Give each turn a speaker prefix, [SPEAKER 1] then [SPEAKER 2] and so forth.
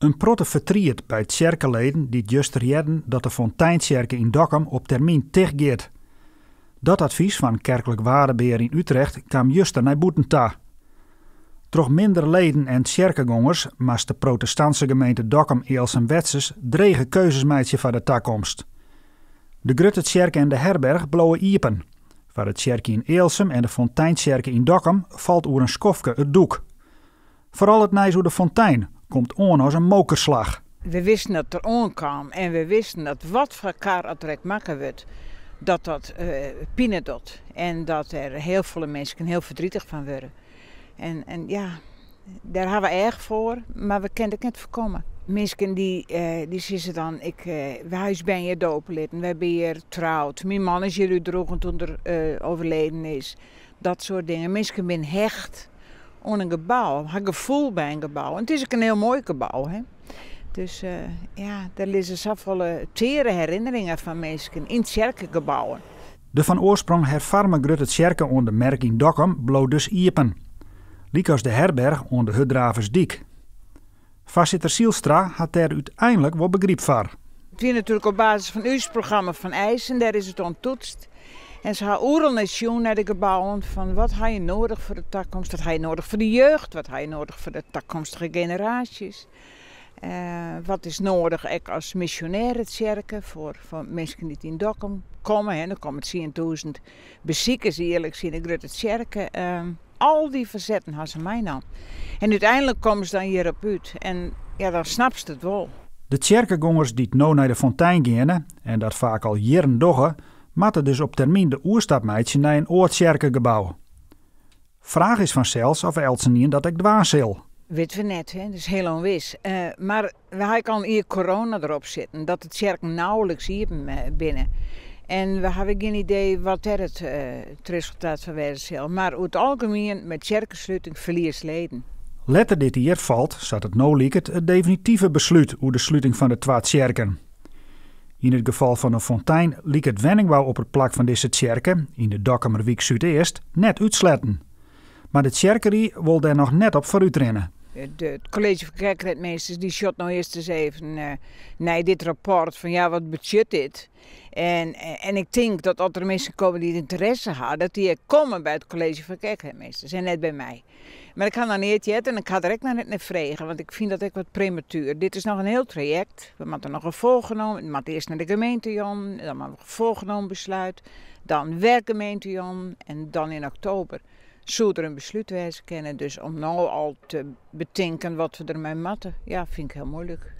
[SPEAKER 1] Een protte vertriet bij tjerkeleden die juist redden dat de fonteintsjerken in Dokkum op termijn tichtgeert. Dat advies van kerkelijk waardebeheer in Utrecht kwam juster naar Boetenta. Troch minder leden en kerkengangers maar de protestantse gemeente Dokkum Eels en Wetses dregen keuzesmeidje van de takkomst. De Grutte Tjerk en de herberg blauwe iepen. Waar het Tjerk in Eelsum en de Fonteintsjerken in Dokkum valt oer een skofke het doek. Vooral het nijs de fontein, komt on als een mokerslag.
[SPEAKER 2] We wisten dat er on kwam en we wisten dat wat voor elkaar het makker werd, dat dat uh, eh, pinedot. En dat er heel veel mensen heel verdrietig van werden. En, en ja, daar hadden we erg voor, maar we kenden het niet voorkomen. Mensen die, eh, die zitten dan, ik, uh, eh, huis ben je dooplid we hebben je trouwd, mijn man is jullie droog toen er overleden is. Dat soort dingen. Mensen zijn hecht On een gebouw, haar gevoel bij een gebouw. het is ook een heel mooi gebouw. Hè? Dus eh, ja, daar liggen zoveel eh, tere herinneringen van mensen in gebouwen.
[SPEAKER 1] De van oorsprong hervorme Grutte onder merk in Dokkum bloot dus iepen. Likas de herberg onder Hudraversdiek. Voorzitter Sielstra had daar uiteindelijk wat begrip van.
[SPEAKER 2] Het is natuurlijk op basis van uw programma van IJs en daar is het ontoetst. En ze gaan oerl naar zien naar de gebouwen van wat je nodig voor de toekomst, wat je nodig voor de jeugd, wat je nodig voor de toekomstige generaties. Eh, wat is nodig ik als missionaire kerken voor, mensen die in Dokkum komen. Hè. Dan komen het 10.000 bezieken, eerlijk zien ik het kerken. Ehm, al die verzetten hadden ze mij dan. Nou. En uiteindelijk komen ze dan hier op uit. En ja, dan snapt ze het wel.
[SPEAKER 1] De cerkengongers die nu naar de fontein gingen, en dat vaak al jaren doggen, matte dus op termijn de oerstapmeidje naar een oortjerkengebouw. Vraag is van zelfs of Eltsenien dat ik dwaas wil.
[SPEAKER 2] Weet net, hè? dat is heel onwis. Eh, maar wij kan hier corona erop zitten, dat het kerk nauwelijks hier eh, binnen. En we hebben geen idee wat er het, eh, het resultaat van werd zal. Maar over het algemeen met kerkensluiting verlies leden.
[SPEAKER 1] Letter dit hier valt, zat het no het definitieve besluit over de sluiting van de twaalf kerken. In het geval van een fontein liep het wenningbouw op het plak van deze tjerken, in de Zuid-Eerst, net uitsletten. Maar de tjerkerie wil daar nog net op rennen.
[SPEAKER 2] Eh, de, het college van kerkredmeesters die shot nou eerst eens even uh, naar dit rapport van ja, wat budget dit? En, eh, en ik denk dat als er mensen komen die het interesse hadden, dat die komen bij het college van kerkredmeesters en net bij mij. Maar ik ga dan niet het en ik ga direct naar het net vregen, want ik vind dat ik wat prematuur. Dit is nog een heel traject. We moeten nog een volgenomen, maar eerst naar de gemeente Jan, dan een volgenomen besluit, dan werkgemeente Jan en dan in oktober zonder een besluitwijze kennen. Dus om nou al te betinken wat we ermee matten, ja, vind ik heel moeilijk.